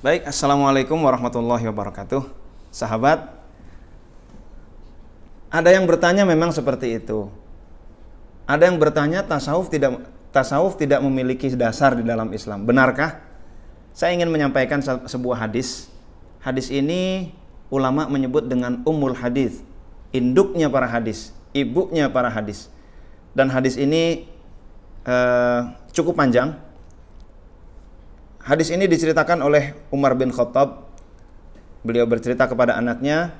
Baik, Assalamualaikum warahmatullahi wabarakatuh Sahabat Ada yang bertanya memang seperti itu Ada yang bertanya tasawuf tidak tasawuf tidak memiliki dasar di dalam Islam Benarkah? Saya ingin menyampaikan sebuah hadis Hadis ini ulama menyebut dengan umul hadis Induknya para hadis, ibunya para hadis Dan hadis ini eh, cukup panjang Hadis ini diceritakan oleh Umar bin Khattab. Beliau bercerita kepada anaknya,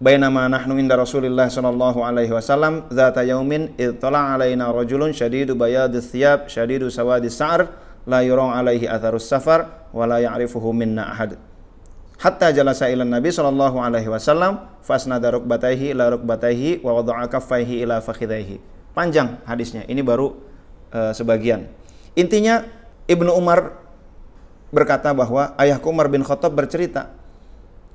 "Bainama nahnu inda Rasulillah sallallahu alaihi wasallam, dzata yaumin ittala alaina rajulun syadidu bayadis thiyab, syadidu sawadis sa'r, la yura alaihi atharus safar wa la ya'rifuhu minna ahad." Hatta jalasa ila Nabi sallallahu alaihi wasallam fasnada rukbataihi ila rukbataihi wa wada'a kaffaihi ila fakhidaihi. Panjang hadisnya. Ini baru uh, sebagian. Intinya Ibnu Umar berkata bahwa ayahku Umar bin Khattab bercerita,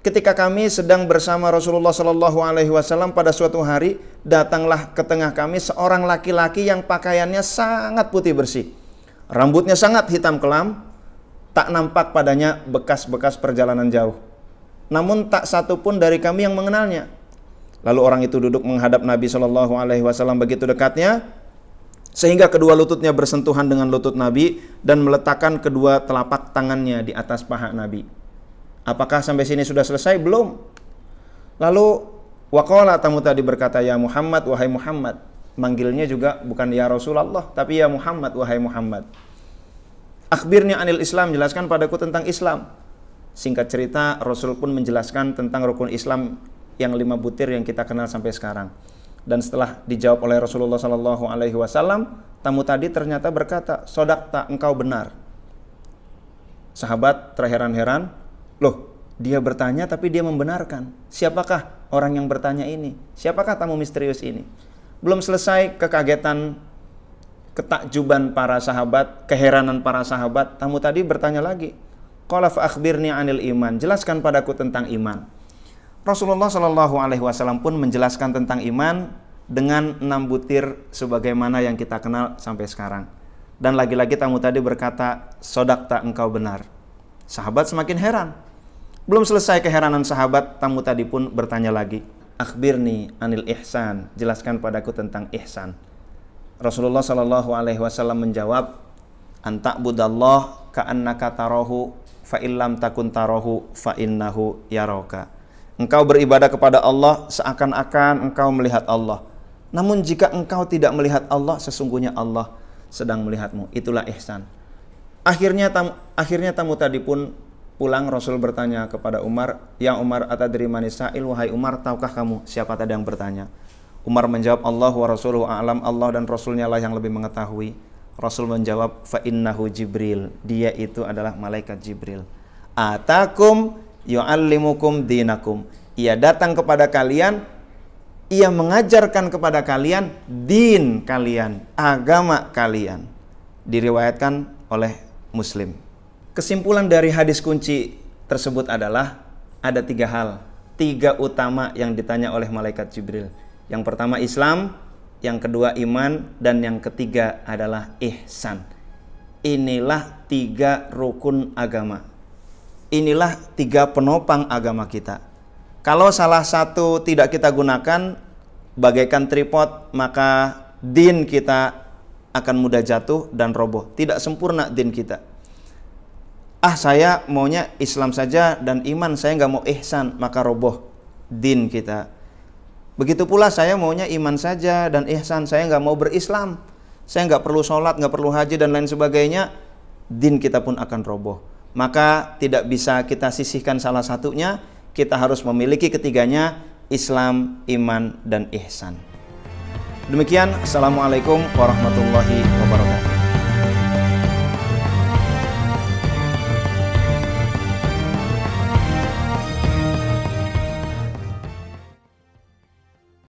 ketika kami sedang bersama Rasulullah Shallallahu Alaihi Wasallam pada suatu hari datanglah ke tengah kami seorang laki-laki yang pakaiannya sangat putih bersih, rambutnya sangat hitam kelam, tak nampak padanya bekas-bekas perjalanan jauh. Namun tak satu pun dari kami yang mengenalnya. Lalu orang itu duduk menghadap Nabi Shallallahu Alaihi Wasallam begitu dekatnya, sehingga kedua lututnya bersentuhan dengan lutut Nabi dan meletakkan kedua telapak tangannya di atas paha Nabi. Apakah sampai sini sudah selesai? Belum. Lalu Wakola tamu tadi berkata, "Ya Muhammad, wahai Muhammad." Manggilnya juga bukan ya Rasulullah, tapi ya Muhammad, wahai Muhammad. Akhirnya anil Islam, jelaskan padaku tentang Islam. Singkat cerita, Rasul pun menjelaskan tentang rukun Islam yang lima butir yang kita kenal sampai sekarang. Dan setelah dijawab oleh Rasulullah Sallallahu Alaihi Wasallam, tamu tadi ternyata berkata, sodak tak engkau benar. Sahabat terheran-heran, loh dia bertanya tapi dia membenarkan. Siapakah orang yang bertanya ini? Siapakah tamu misterius ini? Belum selesai kekagetan, ketakjuban para sahabat, keheranan para sahabat, tamu tadi bertanya lagi. Kolaf akhbirni anil iman, jelaskan padaku tentang iman. Rasulullah Shallallahu Alaihi Wasallam pun menjelaskan tentang iman dengan enam butir sebagaimana yang kita kenal sampai sekarang. Dan lagi-lagi tamu tadi berkata, sodakta engkau benar. Sahabat semakin heran. Belum selesai keheranan sahabat, tamu tadi pun bertanya lagi. Akhbirni anil ihsan, jelaskan padaku tentang ihsan. Rasulullah Shallallahu Alaihi Wasallam menjawab, antak budallah ka'annaka tarohu fa'illam takun tarohu fa'innahu yaroka Engkau beribadah kepada Allah seakan-akan engkau melihat Allah. Namun jika engkau tidak melihat Allah, sesungguhnya Allah sedang melihatmu. Itulah ihsan. Akhirnya tamu, akhirnya tamu tadi pun pulang Rasul bertanya kepada Umar, "Ya Umar, atadri manisa'il wahai Umar, tahukah kamu siapa tadi yang bertanya?" Umar menjawab, "Allah wa rasuluhu a'lam, Allah dan rasulnya lah yang lebih mengetahui." Rasul menjawab, "Fa innahu Jibril." Dia itu adalah malaikat Jibril. Atakum yu'allimukum dinakum. Ia datang kepada kalian, ia mengajarkan kepada kalian din kalian, agama kalian. Diriwayatkan oleh Muslim. Kesimpulan dari hadis kunci tersebut adalah ada tiga hal, tiga utama yang ditanya oleh malaikat Jibril. Yang pertama Islam, yang kedua iman, dan yang ketiga adalah ihsan. Inilah tiga rukun agama Inilah tiga penopang agama kita. Kalau salah satu tidak kita gunakan, bagaikan tripod, maka din kita akan mudah jatuh dan roboh. Tidak sempurna din kita. Ah saya maunya Islam saja dan iman saya nggak mau ihsan, maka roboh din kita. Begitu pula saya maunya iman saja dan ihsan, saya nggak mau berislam. Saya nggak perlu sholat, nggak perlu haji dan lain sebagainya. Din kita pun akan roboh maka tidak bisa kita sisihkan salah satunya. Kita harus memiliki ketiganya, Islam, iman, dan ihsan. Demikian, Assalamualaikum warahmatullahi wabarakatuh.